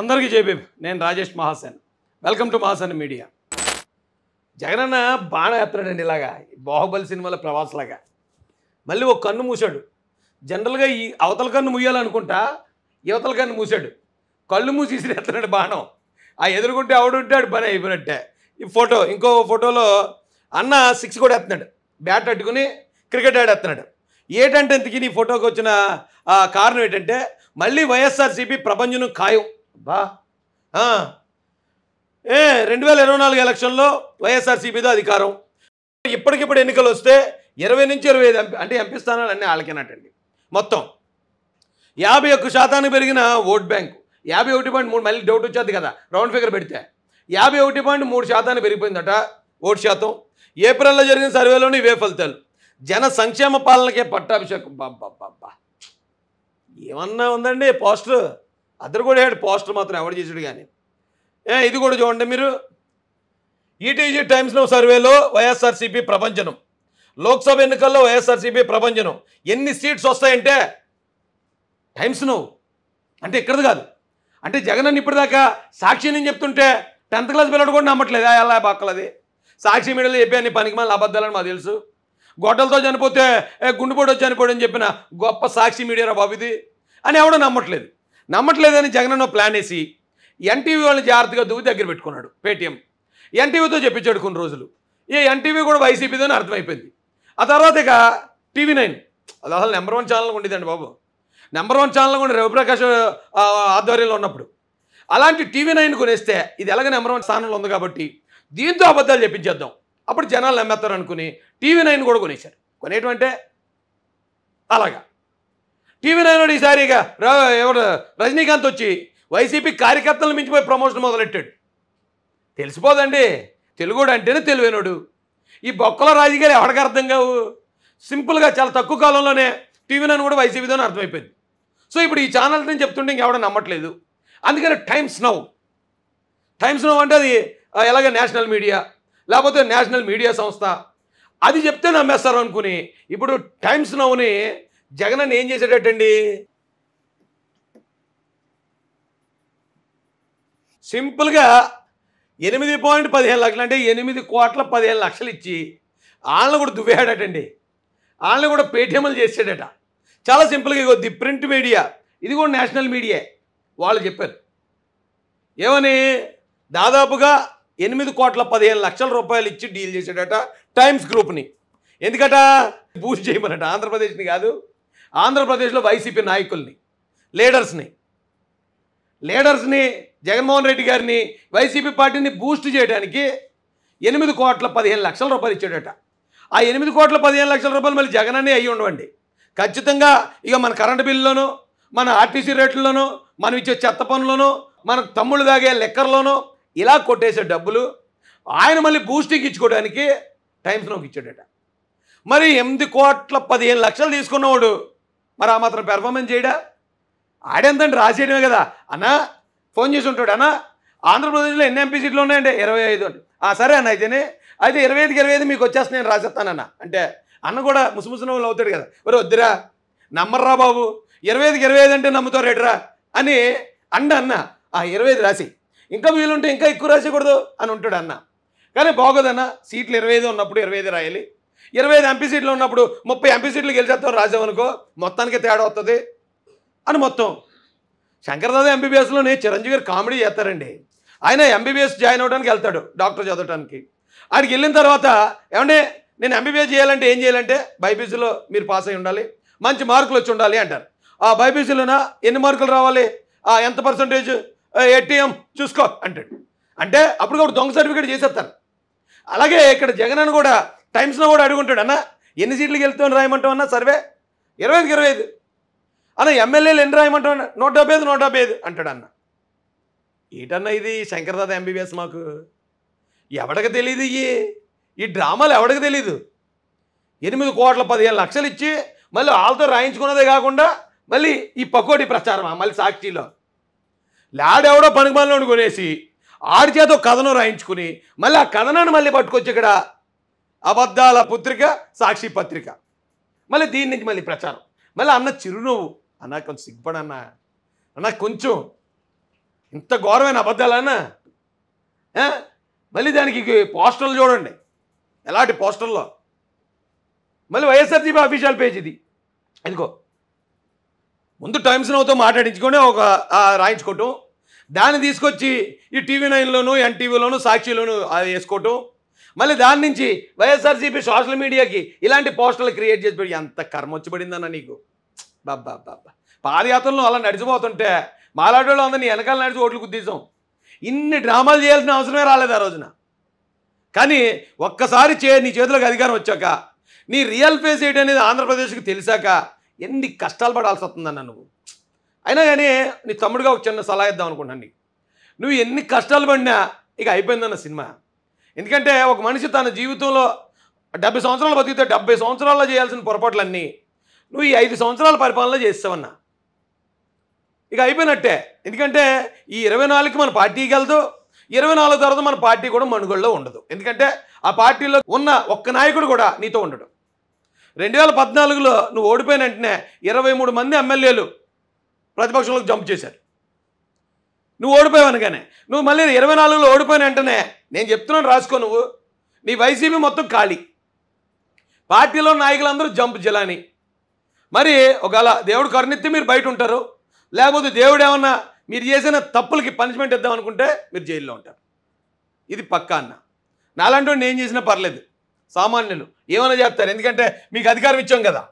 అందరికీ జేబీబ్ నేను Rajesh Mahasen welcome to Mahasen media జగనన్న బాణ ఎత్తాడండి ఇలాగా బాహుబలి సినిమాల లాగా మళ్ళీ ఒక కన్ను మూసాడు జనరల్గా ఈ అవతల కన్ను మూయాలనుకుంటా యువతల కన్ను మూసాడు కళ్ళు మూసేసి ఎత్తున్నాడు బాణం ఆ ఎదురుకుంటే ఆవిడుంటాడు పని అయిపోయినట్టే ఈ ఫోటో ఇంకో ఫోటోలో అన్న సిక్స్ కూడా ఎత్తున్నాడు బ్యాట్ అట్టుకుని క్రికెట్ ఆడేస్తున్నాడు ఏంటంటే ఇంతకీ నీ ఫోటోకి వచ్చిన కారణం ఏంటంటే మళ్ళీ వైఎస్ఆర్సీపీ ప్రపంచం ఖాయం అబ్బా ఏ రెండు వేల ఇరవై నాలుగు ఎలక్షన్లో వైఎస్ఆర్సీపీతో అధికారం ఇప్పటికిప్పుడు ఎన్నికలు వస్తే ఇరవై నుంచి ఇరవై ఐదు అంటే ఎంపీ స్థానాలు అన్నీ వాళ్ళకేనటండి మొత్తం యాభై ఒక్క శాతానికి పెరిగిన ఓట్ బ్యాంకు యాభై ఒకటి పాయింట్ మూడు మళ్ళీ డౌట్ వచ్చేది కదా రౌండ్ ఫిగర్ పెడితే యాభై ఒకటి పాయింట్ మూడు శాతానికి పెరిగిపోయిందట ఓటు శాతం ఏప్రిల్లో జరిగిన సర్వేలోని ఇవే ఫలితాలు జన సంక్షేమ పాలనకే పట్టాభిషేకం బాబ్బా బాబ్బా ఏమన్నా ఉందండి పోస్టర్ అద్దరు కూడా ఏడు పోస్టర్ మాత్రం ఎవరు చేసాడు కానీ ఏ ఇది కూడా చూడండి మీరు ఈటీజీ e టైమ్స్లో సర్వేలో వైఎస్ఆర్సీపీ ప్రపంచనం లోక్సభ ఎన్నికల్లో వైఎస్ఆర్సీపీ ప్రపంచనం ఎన్ని సీట్స్ వస్తాయంటే టైమ్స్ నువ్వు అంటే ఇక్కడది కాదు అంటే జగన్ అని ఇప్పటిదాకా సాక్షి నేను చెప్తుంటే టెన్త్ క్లాస్ పిల్లడు కూడా నమ్మట్లేదు అలా బాక్కలది సాక్షి మీడియాలో అన్ని పనికి మళ్ళీ అబద్ధాలని మాకు తెలుసు గొడ్డలతో చనిపోతే గుండెపోటు చనిపోడు అని చెప్పిన గొప్ప సాక్షి మీడియారా బాబు ఇది అని ఎవడో నమ్మట్లేదు నమ్మట్లేదని జగన్ ప్లాన్ వేసి ఎన్టీవీ వాళ్ళని జాగ్రత్తగా దూకి దగ్గర పెట్టుకున్నాడు పేటీఎం ఎన్టీవీతో చెప్పించాడు కొన్ని రోజులు ఈ ఎన్టీవీ కూడా వైసీపీతోనే అర్థమైపోయింది ఆ తర్వాత ఇక టీవీ నైన్ అది అసలు నెంబర్ వన్ ఛానల్ ఉండేదండి బాబు నెంబర్ వన్ ఛానల్ ఉండే రవిప్రకాష్ ఆధ్వర్యంలో ఉన్నప్పుడు అలాంటి టీవీ నైన్ కొనేస్తే ఇది ఎలాగ నెంబర్ వన్ స్థానంలో ఉంది కాబట్టి దీంతో అబద్ధాలు చెప్పించేద్దాం అప్పుడు జనాలు నమ్మేస్తారు అనుకుని టీవీ నైన్ కూడా కొనేశారు కొనేటువంటి అలాగా టీవీ నాయనోడు ఈసారి ఇక ఎవరు రజనీకాంత్ వచ్చి వైసీపీ కార్యకర్తలను మించిపోయి ప్రమోషన్ మొదలెట్టాడు తెలిసిపోదండి తెలుగుడు అంటేనే తెలివైనడు ఈ బొక్కల రాజకీయాలు ఎవరికి అర్థం కావు సింపుల్గా చాలా తక్కువ కాలంలోనే టీవీ నన్ను కూడా వైసీపీతోనే అర్థమైపోయింది సో ఇప్పుడు ఈ ఛానల్ నేను చెప్తుంటే ఇంకెవడ నమ్మట్లేదు అందుకని టైమ్స్ నౌ టైమ్స్ నౌ అంటే అది ఎలాగ నేషనల్ మీడియా లేకపోతే నేషనల్ మీడియా సంస్థ అది చెప్తే నమ్మేస్తారు అనుకుని ఇప్పుడు టైమ్స్ నౌని జగన్ ఏం చేసేటట్టండి సింపుల్గా ఎనిమిది పాయింట్ పదిహేను లక్షలు అంటే ఎనిమిది కోట్ల పదిహేను లక్షలు ఇచ్చి వాళ్ళని కూడా దువ్వేడాటండి వాళ్ళని కూడా పేటీఎంలు చేసాడట చాలా సింపుల్గా ఇగో ది ప్రింట్ మీడియా ఇది కూడా నేషనల్ మీడియా వాళ్ళు చెప్పారు ఏమని దాదాపుగా ఎనిమిది కోట్ల పదిహేను లక్షల రూపాయలు ఇచ్చి డీల్ చేసాడట టైమ్స్ గ్రూప్ని ఎందుకట బూస్ట్ చేయమనట ఆంధ్రప్రదేశ్ని కాదు ఆంధ్రప్రదేశ్లో వైసీపీ నాయకుల్ని లీడర్స్ని లీడర్స్ని జగన్మోహన్ రెడ్డి గారిని వైసీపీ పార్టీని బూస్ట్ చేయడానికి ఎనిమిది కోట్ల పదిహేను లక్షల రూపాయలు ఇచ్చాడట ఆ ఎనిమిది కోట్ల పదిహేను లక్షల రూపాయలు మళ్ళీ జగన్ అనే అయ్యి ఉండవండి ఖచ్చితంగా ఇక మన కరెంటు బిల్లులోనూ మన ఆర్టీసీ రేట్లలోనూ మనం ఇచ్చే చెత్త పనులను మన తమ్ముళ్ళు తాగే లెక్కర్లోనూ ఇలా కొట్టేసే డబ్బులు ఆయన మళ్ళీ బూస్టింగ్ ఇచ్చుకోవడానికి టైమ్స్ నోకి ఇచ్చాడట మరి ఎనిమిది కోట్ల పదిహేను లక్షలు తీసుకున్నవాడు మరి ఆ మాత్రం పెర్ఫార్మెన్స్ చేయడా ఆడేంతండి రాసేయడమే కదా అన్నా ఫోన్ చేసి ఉంటాడు అన్నా ఆంధ్రప్రదేశ్లో ఎన్ని ఎంపీ సీట్లు ఉన్నాయండి ఇరవై ఐదు అండి సరే అన్న అయితేనే అయితే ఇరవై ఐదుకి ఇరవై ఐదు మీకు వచ్చేస్తే నేను రాసేస్తానన్న అంటే అన్న కూడా ముసుముసిన వాళ్ళు అవుతాడు కదా మరి వద్దురా నమ్మర్రా బాబు ఇరవై ఐదుకి ఇరవై ఐదు అంటే నమ్ముతారు రేటరా అని అండ అన్న ఆ ఇరవై ఐదు రాసి ఇంకా వీలుంటే ఇంకా ఎక్కువ రాసేయకూడదు అని ఉంటాడు అన్న కానీ బాగోదన్న సీట్లు ఇరవై ఐదు ఉన్నప్పుడు ఇరవై ఐదు రాయాలి ఇరవై ఐదు ఎంపీ సీట్లు ఉన్నప్పుడు ముప్పై ఎంపీ సీట్లు గెలిచేస్తాం రాసామనుకో మొత్తానికి తేడా వస్తుంది అని మొత్తం శంకర్దాదా ఎంబీబీఎస్లోనే చిరంజీవి గారు కామెడీ చేస్తారండి ఆయన ఎంబీబీఎస్ జాయిన్ అవ్వడానికి వెళ్తాడు డాక్టర్ చదవటానికి ఆయనకి వెళ్ళిన తర్వాత ఏమండి నేను ఎంబీబీఎస్ చేయాలంటే ఏం చేయాలంటే బైపీసీలో మీరు పాస్ అయి ఉండాలి మంచి మార్కులు వచ్చి ఉండాలి అంటారు ఆ బైపీసీలోనా ఎన్ని మార్కులు రావాలి ఎంత పర్సంటేజ్ ఏటీఎం చూసుకో అంటాడు అంటే అప్పుడు కూడా దొంగ సర్టిఫికేట్ చేసేస్తారు అలాగే ఇక్కడ జగన్ అని కూడా టైమ్స్లో కూడా అడుగుంటాడు అన్న ఎన్ని సీట్లకి వెళ్తామని రాయమంటాం అన్న సర్వే ఇరవై ఐదుకి ఇరవై ఐదు అన్న ఎమ్మెల్యేలు ఎన్ని రాయమంటాం అన్న నూట డెబ్బై ఐదు నూట డెబ్బై ఐదు అంటాడు అన్న ఏటన్నా ఇది శంకర్దాద ఎంబీబీఎస్ మాకు ఎవడికి తెలియదు ఇవి ఈ డ్రామాలు ఎవడికి తెలీదు ఎనిమిది కోట్ల పదిహేను లక్షలు ఇచ్చి మళ్ళీ వాళ్ళతో రాయించుకున్నదే కాకుండా మళ్ళీ ఈ పకోటి ప్రచారమా మళ్ళీ సాక్షిలో లాడెవడో మళ్ళీ కొనేసి ఆడి చేత కథనం రాయించుకుని మళ్ళీ ఆ కథనాన్ని మళ్ళీ పట్టుకొచ్చి ఇక్కడ అబద్ధాల పుత్రిక సాక్షి పత్రిక మళ్ళీ దీని నుంచి మళ్ళీ ప్రచారం మళ్ళీ అన్న చిరునవ్వు అన్న కొంచెం సిగ్గుపడన్న అన్న కొంచెం ఇంత ఘోరమైన అబద్ధాలన్నా మళ్ళీ దానికి పోస్టర్లు చూడండి ఎలాంటి పోస్టర్లో మళ్ళీ వైఎస్ఆర్సీపీ అఫీషియల్ పేజ్ ఇది ఎందుకో ముందు టైమ్స్ నవ్వుతో మాట్లాడించుకొని ఒక రాయించుకోవటం దాన్ని తీసుకొచ్చి ఈ టీవీ నైన్లోను ఎన్టీవీలోను సాక్షిలోను వేసుకోవటం మళ్ళీ దాని నుంచి వైఎస్ఆర్సీపీ సోషల్ మీడియాకి ఇలాంటి పోస్టర్లు క్రియేట్ చేసి పెట్టి ఎంత కర్మ వచ్చి పడిందన్న నీకు బాబ్బా బాబ్బా పాదయాత్రలో అలా నడిచిపోతుంటే మాలాడోళ్ళు అందరినీ వెనకాల నడిచి ఓట్లు గుద్దీసాం ఇన్ని డ్రామాలు చేయాల్సిన అవసరమే రాలేదు ఆ రోజున కానీ ఒక్కసారి చే నీ చేతులకు అధికారం వచ్చాక నీ రియల్ ఫేస్ ఏంటి అనేది ఆంధ్రప్రదేశ్కి తెలిసాక ఎన్ని కష్టాలు పడాల్సి వస్తుందన్న నువ్వు అయినా కానీ నీ తమ్ముడుగా ఒక చిన్న సలహా ఇద్దాం అనుకుంటున్నాను నువ్వు ఎన్ని కష్టాలు పడినా ఇక అయిపోయిందన్న సినిమా ఎందుకంటే ఒక మనిషి తన జీవితంలో డెబ్బై సంవత్సరాలు బతికితే డెబ్బై సంవత్సరాల్లో చేయాల్సిన పొరపాట్లన్నీ నువ్వు ఈ ఐదు సంవత్సరాల పరిపాలన చేస్తావన్నా ఇక అయిపోయినట్టే ఎందుకంటే ఈ ఇరవై నాలుగుకి మన పార్టీకి వెళ్దు ఇరవై నాలుగు తర్వాత మన పార్టీ కూడా మనుగోల్లో ఉండదు ఎందుకంటే ఆ పార్టీలో ఉన్న ఒక్క నాయకుడు కూడా నీతో ఉండడు రెండు వేల పద్నాలుగులో నువ్వు ఓడిపోయిన వెంటనే ఇరవై మూడు మంది ఎమ్మెల్యేలు ప్రతిపక్షంలోకి జంప్ చేశారు నువ్వు ఓడిపోయావు అనగానే నువ్వు మళ్ళీ ఇరవై నాలుగులో ఓడిపోయిన వెంటనే నేను చెప్తున్నాను రాసుకో నువ్వు నీ వైసీపీ మొత్తం ఖాళీ పార్టీలో నాయకులందరూ జంప్ జలాని మరి ఒకవేళ దేవుడు కరుణెత్తి మీరు బయట ఉంటారు లేకపోతే దేవుడు ఏమన్నా మీరు చేసిన తప్పులకి పనిష్మెంట్ ఇద్దాం అనుకుంటే మీరు జైల్లో ఉంటారు ఇది పక్కా అన్న నాలాంటి నేను చేసినా పర్లేదు సామాన్యులు ఏమైనా చేస్తారు ఎందుకంటే మీకు అధికారం ఇచ్చాం కదా